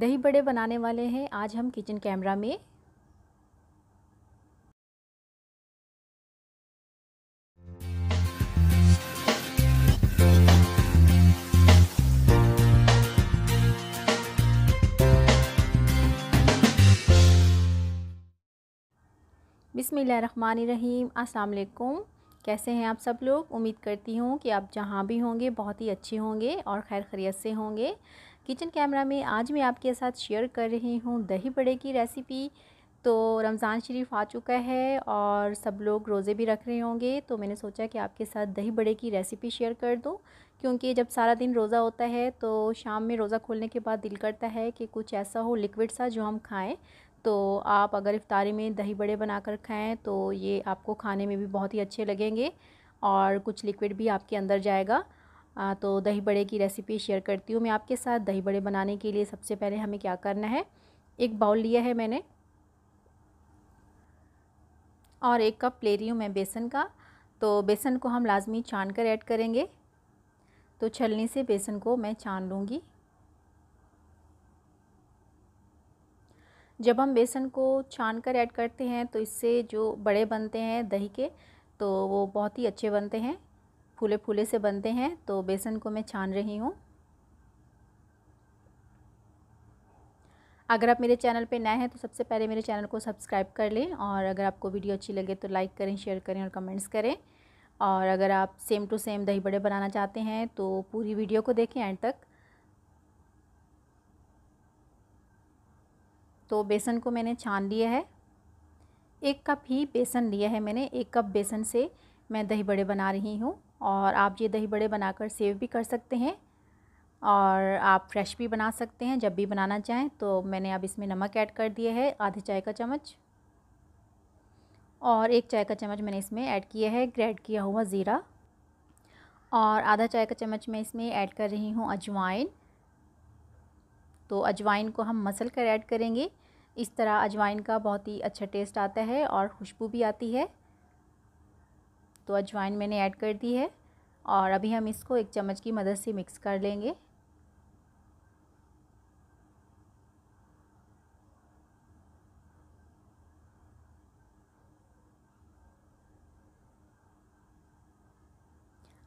दही बड़े बनाने वाले हैं आज हम किचन कैमरा में बिसमीम असलकुम कैसे हैं आप सब लोग उम्मीद करती हूँ कि आप जहाँ भी होंगे बहुत ही अच्छे होंगे और खैर खरीत से होंगे किचन कैमरा में आज मैं आपके साथ शेयर कर रही हूँ दही बड़े की रेसिपी तो रमज़ान शरीफ आ चुका है और सब लोग रोज़े भी रख रहे होंगे तो मैंने सोचा कि आपके साथ दही बड़े की रेसिपी शेयर कर दूँ क्योंकि जब सारा दिन रोज़ा होता है तो शाम में रोज़ा खोलने के बाद दिल करता है कि कुछ ऐसा हो लिक्विड सा जो हम खाएं तो आप अगर इफ्तारी में दही बड़े बनाकर खाएं तो ये आपको खाने में भी बहुत ही अच्छे लगेंगे और कुछ लिक्विड भी आपके अंदर जाएगा तो दही बड़े की रेसिपी शेयर करती हूँ मैं आपके साथ दही बड़े बनाने के लिए सबसे पहले हमें क्या करना है एक बाउल लिया है मैंने और एक कप ले रही हूँ मैं बेसन का तो बेसन को हम लाजमी छान कर ऐड करेंगे तो छलनी से बेसन को मैं छान लूँगी जब हम बेसन को छान कर ऐड करते हैं तो इससे जो बड़े बनते हैं दही के तो वो बहुत ही अच्छे बनते हैं फूले फूले से बनते हैं तो बेसन को मैं छान रही हूँ अगर आप मेरे चैनल पे नए हैं तो सबसे पहले मेरे चैनल को सब्सक्राइब कर लें और अगर आपको वीडियो अच्छी लगे तो लाइक करें शेयर करें और कमेंट्स करें और अगर आप सेम टू सेम दही बड़े बनाना चाहते हैं तो पूरी वीडियो को देखें एंड तक तो बेसन को मैंने छान लिया है एक कप ही बेसन लिया है मैंने एक कप बेसन से मैं दही बड़े बना रही हूँ और आप ये दही बड़े बनाकर सेव भी कर सकते हैं और आप फ्रेश भी बना सकते हैं जब भी बनाना चाहें तो मैंने अब इसमें नमक ऐड कर दिया है आधे चाय का चम्मच और एक चाय का चम्मच मैंने इसमें ऐड किया है ग्रेड किया हुआ ज़ीरा और आधा चाय का चम्मच मैं इसमें ऐड कर रही हूँ अजवाइन तो अजवाइन को हम मसल कर ऐड करेंगे इस तरह अजवाइन का बहुत ही अच्छा टेस्ट आता है और खुशबू भी आती है तो अजवाइन मैंने ऐड कर दी है और अभी हम इसको एक चम्मच की मदद से मिक्स कर लेंगे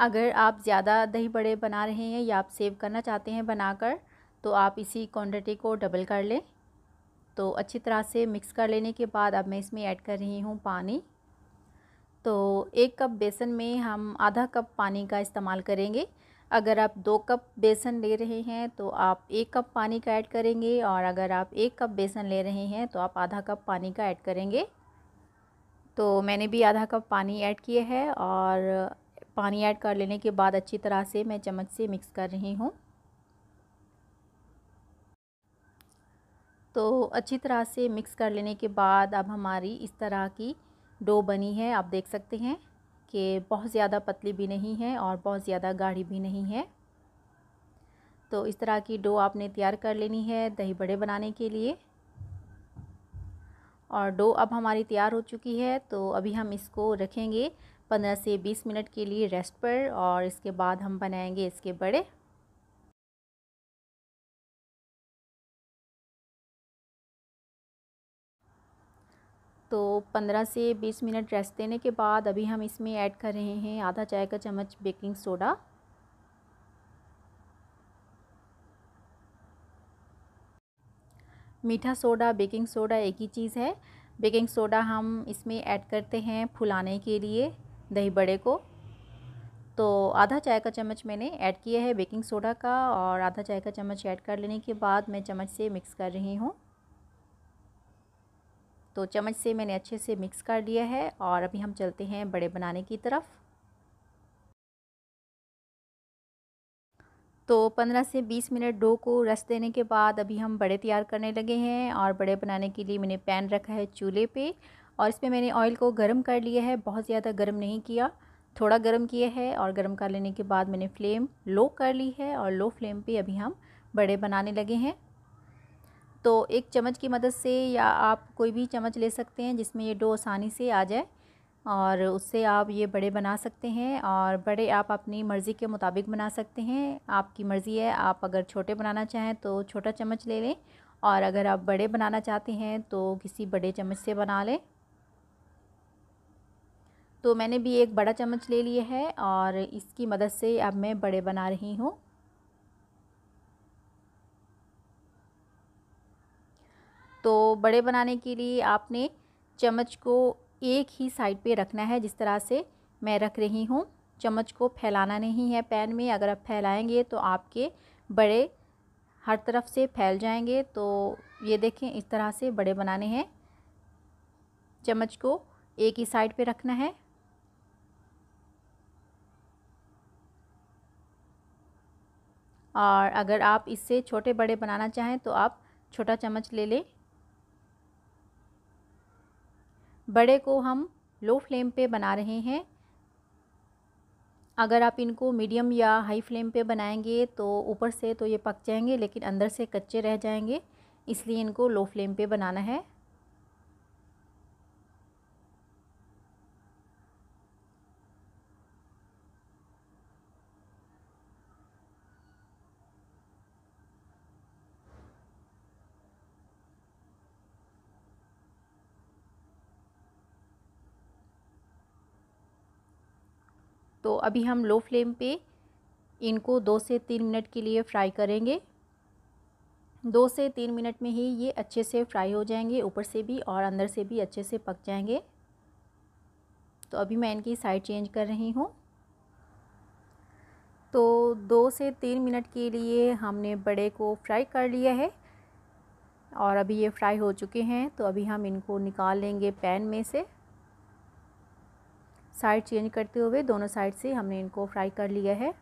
अगर आप ज़्यादा दही बड़े बना रहे हैं या आप सेव करना चाहते हैं बनाकर तो आप इसी क्वांटिटी को डबल कर लें तो अच्छी तरह से मिक्स कर लेने के बाद अब मैं इसमें ऐड कर रही हूँ पानी तो एक कप बेसन में हम आधा कप पानी का इस्तेमाल करेंगे अगर आप दो कप बेसन ले रहे हैं तो आप एक कप पानी का ऐड करेंगे और अगर आप एक कप बेसन ले रहे हैं तो आप आधा कप पानी का ऐड करेंगे तो मैंने भी आधा कप पानी ऐड किया है और पानी ऐड कर लेने के बाद अच्छी तरह से मैं चम्मच से मिक्स कर रही हूँ तो अच्छी तरह से मिक्स कर लेने के बाद अब हमारी इस तरह की डो बनी है आप देख सकते हैं कि बहुत ज़्यादा पतली भी नहीं है और बहुत ज़्यादा गाढ़ी भी नहीं है तो इस तरह की डो आपने तैयार कर लेनी है दही बड़े बनाने के लिए और डो अब हमारी तैयार हो चुकी है तो अभी हम इसको रखेंगे पंद्रह से बीस मिनट के लिए रेस्ट पर और इसके बाद हम बनाएंगे इसके बड़े तो 15 से 20 मिनट रेस्ट देने के बाद अभी हम इसमें ऐड कर रहे हैं आधा चाय का चम्मच बेकिंग सोडा मीठा सोडा बेकिंग सोडा एक ही चीज़ है बेकिंग सोडा हम इसमें ऐड करते हैं फुलाने के लिए दही बड़े को तो आधा चाय का चम्मच मैंने ऐड किया है बेकिंग सोडा का और आधा चाय का चम्मच ऐड कर लेने के बाद मैं चम्मच से मिक्स कर रही हूँ तो चम्मच से मैंने अच्छे से मिक्स कर लिया है और अभी हम चलते हैं बड़े बनाने की तरफ तो 15 से 20 मिनट डो को रस देने के बाद अभी हम बड़े तैयार करने लगे हैं और बड़े बनाने के लिए मैंने पैन रखा है चूल्हे पे और इसमें मैंने ऑयल को गर्म कर लिया है बहुत ज़्यादा गर्म नहीं किया थोड़ा गर्म किया है और गर्म कर लेने के बाद मैंने फ्लेम लो कर ली है और लो फ्लेम पे अभी हम बड़े बनाने लगे हैं तो एक चम्मच की मदद से या आप कोई भी चम्मच ले सकते हैं जिसमें ये डो आसानी से आ जाए और उससे आप ये बड़े बना सकते हैं और बड़े आप अपनी मर्ज़ी के मुताबिक बना सकते हैं आपकी मर्ज़ी है आप अगर छोटे बनाना चाहें तो छोटा चम्मच ले लें और अगर आप बड़े बनाना चाहते हैं तो किसी बड़े चम्मच से बना लें तो मैंने भी एक बड़ा चम्मच ले लिया है और इसकी मदद से अब मैं बड़े बना रही हूँ तो बड़े बनाने के लिए आपने चम्मच को एक ही साइड पे रखना है जिस तरह से मैं रख रही हूँ चम्मच को फैलाना नहीं है पैन में अगर आप फैलाएंगे तो आपके बड़े हर तरफ से फैल जाएंगे तो ये देखें इस तरह से बड़े बनाने हैं चम्मच को एक ही साइड पे रखना है और अगर आप इससे छोटे बड़े बनाना चाहें तो आप छोटा चम्मच ले लें बड़े को हम लो फ्लेम पे बना रहे हैं अगर आप इनको मीडियम या हाई फ्लेम पे बनाएंगे तो ऊपर से तो ये पक जाएंगे लेकिन अंदर से कच्चे रह जाएंगे इसलिए इनको लो फ्लेम पे बनाना है तो अभी हम लो फ्लेम पे इनको दो से तीन मिनट के लिए फ्राई करेंगे दो से तीन मिनट में ही ये अच्छे से फ्राई हो जाएंगे ऊपर से भी और अंदर से भी अच्छे से पक जाएंगे तो अभी मैं इनकी साइड चेंज कर रही हूँ तो दो से तीन मिनट के लिए हमने बड़े को फ्राई कर लिया है और अभी ये फ्राई हो चुके हैं तो अभी हम इनको निकाल लेंगे पैन में से साइड चेंज करते हुए दोनों साइड से हमने इनको फ्राई कर लिया है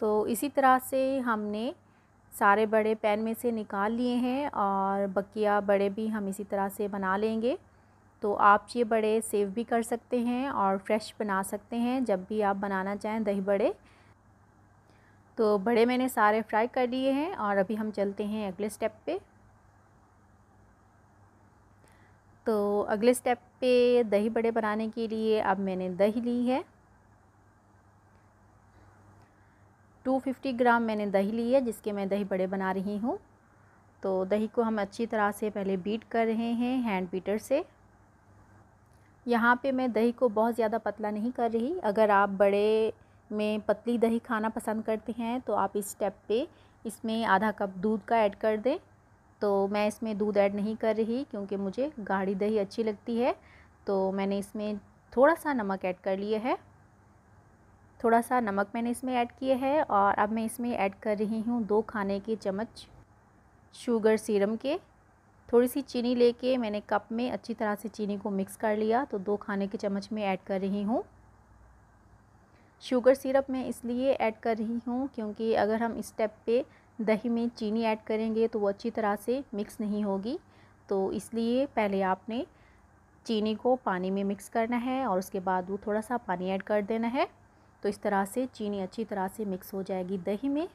तो इसी तरह से हमने सारे बड़े पैन में से निकाल लिए हैं और बकिया बड़े भी हम इसी तरह से बना लेंगे तो आप ये बड़े सेव भी कर सकते हैं और फ्रेश बना सकते हैं जब भी आप बनाना चाहें दही बड़े तो बड़े मैंने सारे फ्राई कर लिए हैं और अभी हम चलते हैं अगले स्टेप पे तो अगले स्टेप पे दही बड़े बनाने के लिए अब मैंने दही ली है 250 ग्राम मैंने दही ली है जिसके मैं दही बड़े बना रही हूँ तो दही को हम अच्छी तरह से पहले बीट कर रहे हैं हैंड बीटर से यहाँ पे मैं दही को बहुत ज़्यादा पतला नहीं कर रही अगर आप बड़े में पतली दही खाना पसंद करते हैं तो आप इस स्टेप पे इसमें आधा कप दूध का ऐड कर दें तो मैं इसमें दूध ऐड नहीं कर रही क्योंकि मुझे गाढ़ी दही अच्छी लगती है तो मैंने इसमें थोड़ा सा नमक ऐड कर लिया है थोड़ा सा नमक मैंने इसमें ऐड किया है और अब मैं इसमें ऐड कर रही हूँ दो खाने के चम्मच शुगर सीरम के थोड़ी सी चीनी लेके मैंने कप में अच्छी तरह से चीनी को मिक्स कर लिया तो दो खाने के चम्मच में ऐड कर रही हूँ शुगर सिरप मैं इसलिए ऐड कर रही हूँ क्योंकि अगर हम इस स्टेप पे दही में चीनी ऐड करेंगे तो वो अच्छी तरह से मिक्स नहीं होगी तो इसलिए पहले आपने चीनी को पानी में मिक्स करना है और उसके बाद वो थोड़ा सा पानी ऐड कर देना है तो इस तरह से चीनी अच्छी तरह से मिक्स हो जाएगी दही में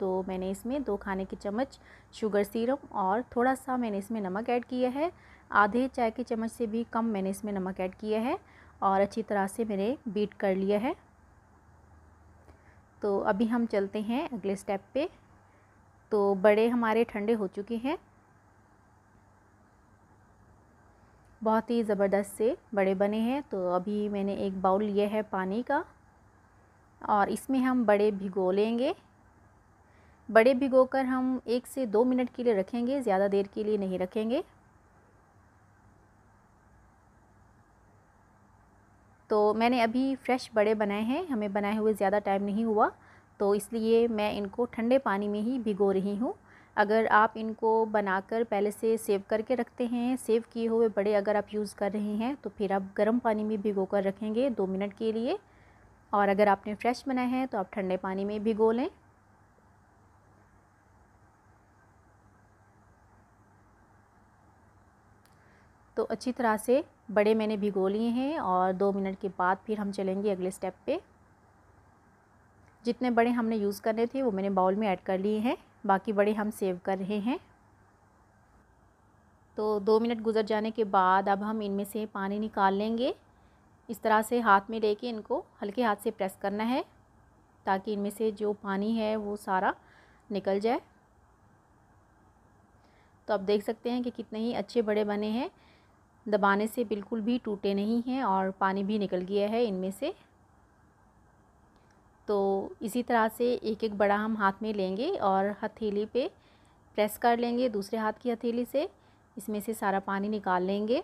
तो मैंने इसमें दो खाने के चम्मच शुगर सीरम और थोड़ा सा मैंने इसमें नमक ऐड किया है आधे चाय के चम्मच से भी कम मैंने इसमें नमक ऐड किया है और अच्छी तरह से मैंने बीट कर लिया है तो अभी हम चलते हैं अगले स्टेप पे तो बड़े हमारे ठंडे हो चुके हैं बहुत ही ज़बरदस्त से बड़े बने हैं तो अभी मैंने एक बाउल लिया है पानी का और इसमें हम बड़े भिगो लेंगे बड़े भिगो कर हम एक से दो मिनट के लिए रखेंगे ज़्यादा देर के लिए नहीं रखेंगे तो मैंने अभी फ्रेश बड़े बनाए हैं हमें बनाए हुए ज़्यादा टाइम नहीं हुआ तो इसलिए मैं इनको ठंडे पानी में ही भिगो रही हूँ अगर आप इनको बनाकर पहले से सेव करके रखते हैं सेव किए हुए बड़े अगर आप यूज़ कर रहे हैं तो फिर आप गर्म पानी में भिगो कर रखेंगे दो मिनट के लिए और अगर आपने फ्रेश बनाए हैं तो आप ठंडे पानी में भिगो लें तो अच्छी तरह से बड़े मैंने भिगो लिए हैं और दो मिनट के बाद फिर हम चलेंगे अगले स्टेप पे जितने बड़े हमने यूज़ करने थे वो मैंने बाउल में ऐड कर लिए हैं बाकी बड़े हम सेव कर रहे हैं तो दो मिनट गुजर जाने के बाद अब हम इनमें से पानी निकाल लेंगे इस तरह से हाथ में लेके इनको हल्के हाथ से प्रेस करना है ताकि इनमें से जो पानी है वो सारा निकल जाए तो आप देख सकते हैं कि कितने ही अच्छे बड़े बने हैं दबाने से बिल्कुल भी टूटे नहीं हैं और पानी भी निकल गया है इनमें से तो इसी तरह से एक एक बड़ा हम हाथ में लेंगे और हथेली पे प्रेस कर लेंगे दूसरे हाथ की हथेली से इसमें से सारा पानी निकाल लेंगे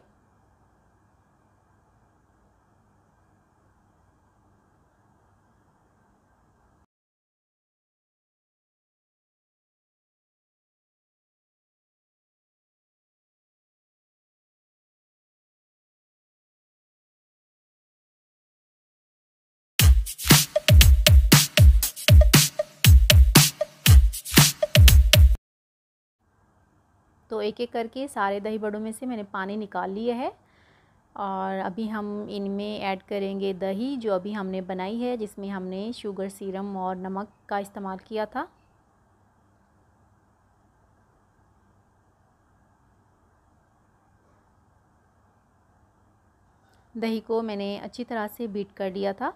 तो एक एक करके सारे दही बड़ों में से मैंने पानी निकाल लिया है और अभी हम इनमें ऐड करेंगे दही जो अभी हमने बनाई है जिसमें हमने शुगर सीरम और नमक का इस्तेमाल किया था दही को मैंने अच्छी तरह से बीट कर लिया था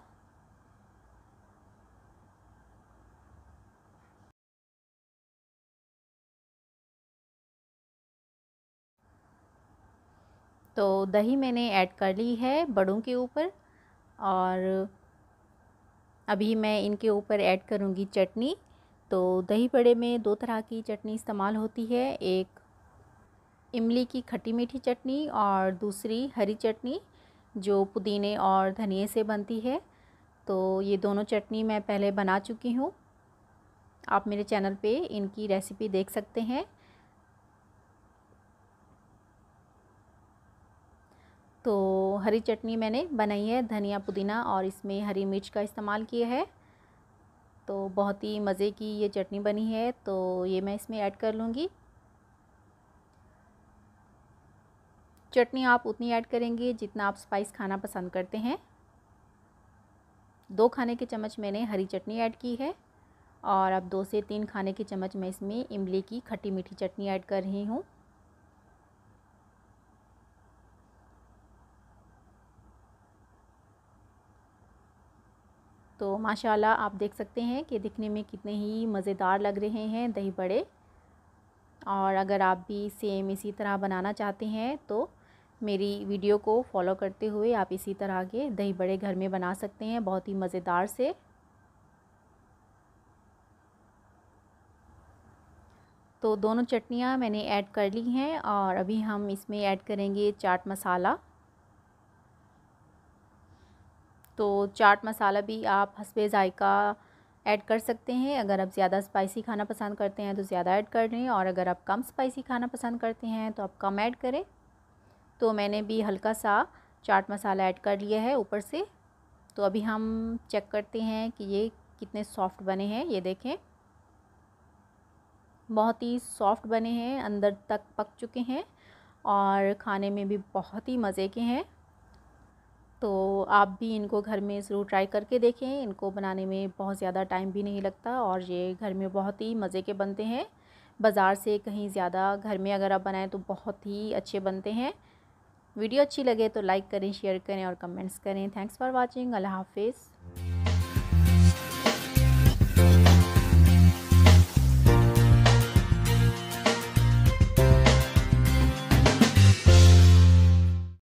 तो दही मैंने ऐड कर ली है बड़ों के ऊपर और अभी मैं इनके ऊपर ऐड करूँगी चटनी तो दही बड़े में दो तरह की चटनी इस्तेमाल होती है एक इमली की खट्टी मीठी चटनी और दूसरी हरी चटनी जो पुदीने और धनिए से बनती है तो ये दोनों चटनी मैं पहले बना चुकी हूँ आप मेरे चैनल पे इनकी रेसिपी देख सकते हैं तो हरी चटनी मैंने बनाई है धनिया पुदीना और इसमें हरी मिर्च का इस्तेमाल किया है तो बहुत ही मज़े की ये चटनी बनी है तो ये मैं इसमें ऐड कर लूँगी चटनी आप उतनी ऐड करेंगे जितना आप स्पाइस खाना पसंद करते हैं दो खाने के चम्मच मैंने हरी चटनी ऐड की है और अब दो से तीन खाने के चम्मच मैं इसमें इमली की खट्टी मीठी चटनी ऐड कर रही हूँ तो माशाल्लाह आप देख सकते हैं कि दिखने में कितने ही मज़ेदार लग रहे हैं दही बड़े और अगर आप भी सेम इसी तरह बनाना चाहते हैं तो मेरी वीडियो को फॉलो करते हुए आप इसी तरह के दही बड़े घर में बना सकते हैं बहुत ही मज़ेदार से तो दोनों चटनियाँ मैंने ऐड कर ली हैं और अभी हम इसमें ऐड करेंगे चाट मसाला तो चाट मसाला भी आप हसबे ज़ायका ऐड कर सकते हैं अगर आप ज़्यादा स्पाइसी खाना पसंद करते हैं तो ज़्यादा ऐड कर लें और अगर आप कम स्पाइसी खाना पसंद करते हैं तो आप कम ऐड करें तो मैंने भी हल्का सा चाट मसाला ऐड कर लिया है ऊपर से तो अभी हम चेक करते हैं कि ये कितने सॉफ्ट बने हैं ये देखें बहुत ही सॉफ्ट बने हैं अंदर तक पक चुके हैं और खाने में भी बहुत ही मज़े के हैं तो आप भी इनको घर में ज़रूर ट्राई करके देखें इनको बनाने में बहुत ज़्यादा टाइम भी नहीं लगता और ये घर में बहुत ही मज़े के बनते हैं बाज़ार से कहीं ज़्यादा घर में अगर आप बनाएं तो बहुत ही अच्छे बनते हैं वीडियो अच्छी लगे तो लाइक करें शेयर करें और कमेंट्स करें थैंक्स फॉर वॉचिंग अल्लाह हाफिज़